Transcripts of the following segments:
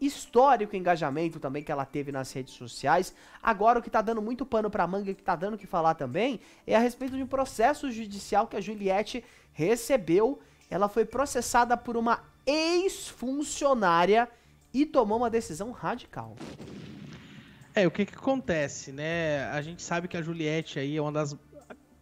histórico engajamento também que ela teve nas redes sociais. Agora o que tá dando muito pano para manga, e que tá dando o que falar também, é a respeito de um processo judicial que a Juliette recebeu. Ela foi processada por uma ex-funcionária e tomou uma decisão radical. É, o que que acontece, né? A gente sabe que a Juliette aí é uma das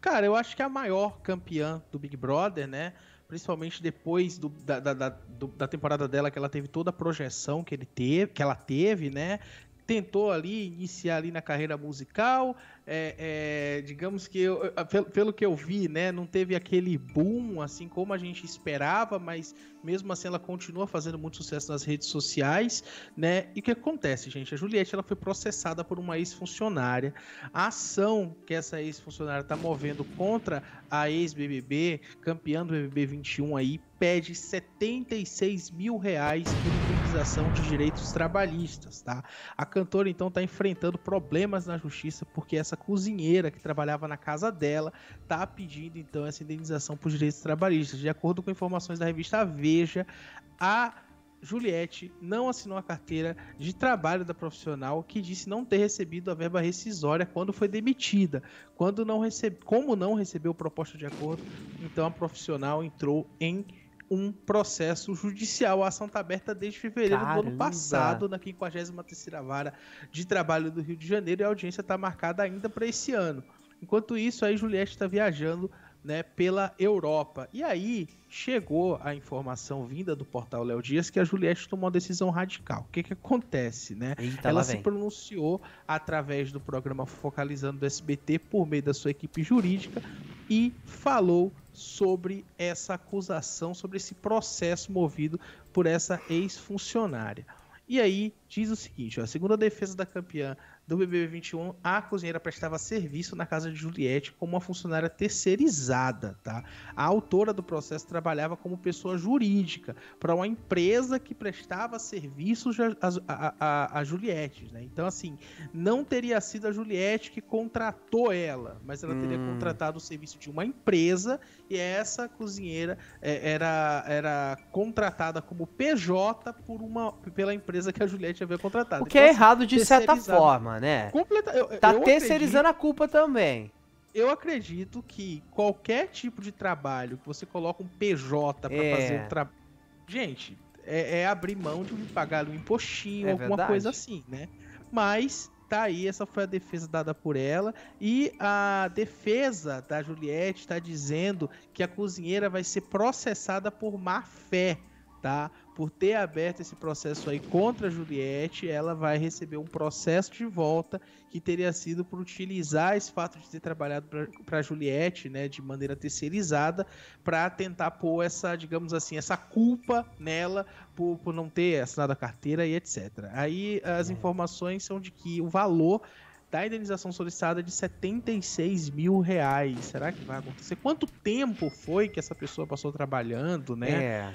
Cara, eu acho que a maior campeã do Big Brother, né? Principalmente depois do, da, da, da, do, da temporada dela, que ela teve toda a projeção que, ele teve, que ela teve, né? Tentou ali iniciar ali na carreira musical, é, é, digamos que eu, pelo, pelo, que eu vi, né, não teve aquele boom assim como a gente esperava, mas mesmo assim ela continua fazendo muito sucesso nas redes sociais, né? E o que acontece, gente? A Juliette ela foi processada por uma ex-funcionária. A ação que essa ex-funcionária está movendo contra a ex-BBB, campeã do BBB 21 aí, pede 76 mil reais por indenização de direitos trabalhistas, tá? A cantora então está enfrentando problemas na justiça porque essa cozinheira que trabalhava na casa dela está pedindo então essa indenização por direitos trabalhistas. De acordo com informações da revista Veja, a Juliette não assinou a carteira de trabalho da profissional que disse não ter recebido a verba rescisória quando foi demitida. Quando não recebe, como não recebeu proposta de acordo, então a profissional entrou em um processo judicial. A ação está aberta desde fevereiro Caramba. do ano passado, na 53 Vara de Trabalho do Rio de Janeiro, e a audiência está marcada ainda para esse ano. Enquanto isso, aí Juliette está viajando né, pela Europa. E aí chegou a informação vinda do portal Léo Dias que a Juliette tomou uma decisão radical. O que, que acontece, né? Eita, Ela se vem. pronunciou através do programa Focalizando do SBT por meio da sua equipe jurídica e falou sobre essa acusação, sobre esse processo movido por essa ex-funcionária. E aí diz o seguinte: ó, a segunda defesa da campeã do BBB 21, a cozinheira prestava serviço na casa de Juliette como uma funcionária terceirizada, tá? A autora do processo trabalhava como pessoa jurídica para uma empresa que prestava serviços a, a, a, a, Juliette, né? Então, assim, não teria sido a Juliette que contratou ela, mas ela hum. teria contratado o serviço de uma empresa e essa cozinheira é, era, era contratada como PJ por uma, pela empresa que a Juliette havia contratado. O que é então, é errado de certa forma, né? Completa... Eu, tá eu terceirizando acredito... a culpa também. Eu acredito que qualquer tipo de trabalho que você coloca um PJ para é. fazer o trabalho. Gente, é, é, abrir mão de pagar um impostinho, é alguma verdade. coisa assim, né? Mas tá aí, essa foi a defesa dada por ela. E a defesa da Juliette tá dizendo que a cozinheira vai ser processada por má fé, tá? por ter aberto esse processo aí contra Juliette, ela vai receber um processo de volta que teria sido por utilizar esse fato de ter trabalhado para Juliette, né, de maneira terceirizada, para tentar pôr essa, digamos assim, essa culpa nela por, por não ter assinado a carteira e etc. Aí as uhum. informações são de que o valor da indenização solicitada é de 76 mil reais. Será que vai acontecer? Quanto tempo foi que essa pessoa passou trabalhando, né? É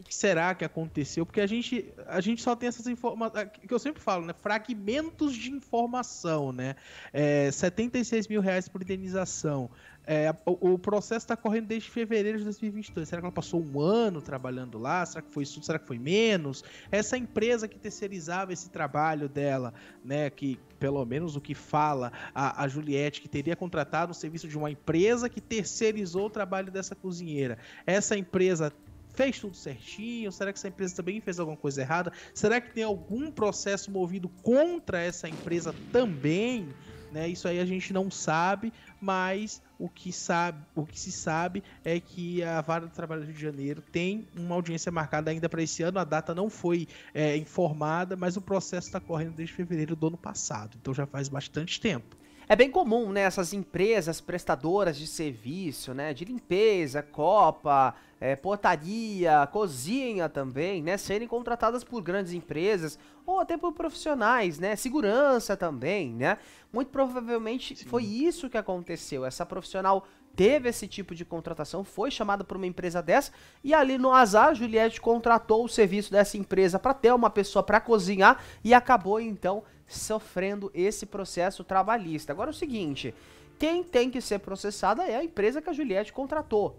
o que será que aconteceu? Porque a gente, a gente só tem essas informações. É, que eu sempre falo, né? Fragmentos de informação, né? É, 76 mil reais por indenização. É, o, o, processo está correndo desde fevereiro de 2022. Será que ela passou um ano trabalhando lá? Será que foi isso? Será que foi menos? Essa empresa que terceirizava esse trabalho dela, né? Que pelo menos o que fala a, a Juliette, que teria contratado o serviço de uma empresa que terceirizou o trabalho dessa cozinheira. Essa empresa fez tudo certinho? Será que essa empresa também fez alguma coisa errada? Será que tem algum processo movido contra essa empresa também? Né? Isso aí a gente não sabe, mas o que, sabe, o que se sabe é que a Vara do Trabalho do Rio de Janeiro tem uma audiência marcada ainda para esse ano. A data não foi é, informada, mas o processo está correndo desde fevereiro do ano passado, então já faz bastante tempo. É bem comum, né, essas empresas prestadoras de serviço, né, de limpeza, copa, é, portaria, cozinha também, né, serem contratadas por grandes empresas ou até por profissionais, né, segurança também, né. Muito provavelmente Sim. foi isso que aconteceu. Essa profissional teve esse tipo de contratação, foi chamada por uma empresa dessa, e ali no azar, Juliette contratou o serviço dessa empresa para ter uma pessoa para cozinhar e acabou então sofrendo esse processo trabalhista. Agora é o seguinte, quem tem que ser processada é a empresa que a Juliette contratou.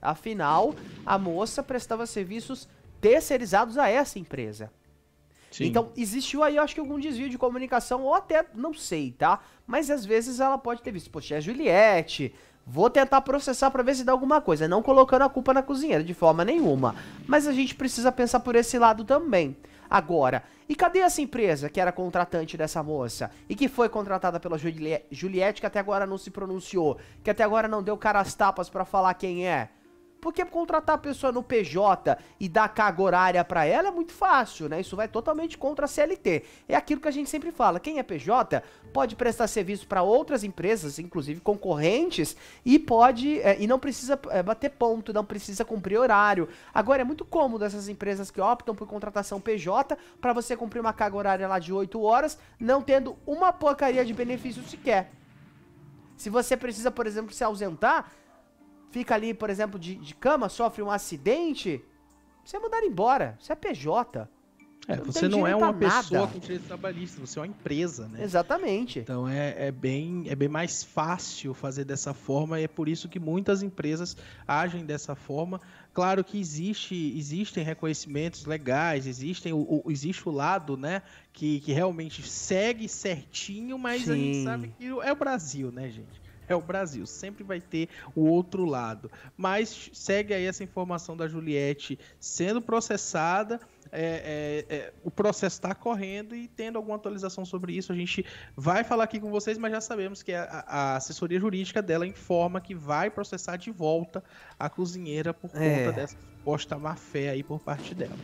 Afinal, a moça prestava serviços terceirizados a essa empresa. Sim. Então, existiu aí, eu acho que algum desvio de comunicação, ou até, não sei, tá? Mas às vezes ela pode ter visto, poxa, é a Juliette, vou tentar processar para ver se dá alguma coisa. Não colocando a culpa na cozinheira, de forma nenhuma. Mas a gente precisa pensar por esse lado também agora. E cadê essa empresa que era contratante dessa moça e que foi contratada pela Juliette, que até agora não se pronunciou, que até agora não deu cara às tapas para falar quem é? Porque contratar a pessoa no PJ e dar carga horária para ela é muito fácil, né? Isso vai totalmente contra a CLT. É aquilo que a gente sempre fala. Quem é PJ pode prestar serviço para outras empresas, inclusive concorrentes, e pode é, e não precisa é, bater ponto, não precisa cumprir horário. Agora é muito cômodo essas empresas que optam por contratação PJ para você cumprir uma carga horária lá de 8 horas, não tendo uma porcaria de benefício sequer. Se você precisa, por exemplo, se ausentar, fica ali, por exemplo, de, de cama, sofre um acidente, você é mandado embora. Você é PJ. É, não você não é uma pessoa nada. com direito trabalhista, você é uma empresa, né? Exatamente. Então é, é, bem, é bem mais fácil fazer dessa forma e é por isso que muitas empresas agem dessa forma. Claro que existe, existem reconhecimentos legais, existem o, o existe o lado, né, que, que realmente segue certinho, mas Sim. a gente sabe que é o Brasil, né, gente? é o Brasil. Sempre vai ter o outro lado. Mas segue aí essa informação da Juliette sendo processada. É, é, é, o processo está correndo e tendo alguma atualização sobre isso, a gente vai falar aqui com vocês, mas já sabemos que a, a assessoria jurídica dela informa que vai processar de volta a cozinheira por é. conta dessa suposta má fé aí por parte dela.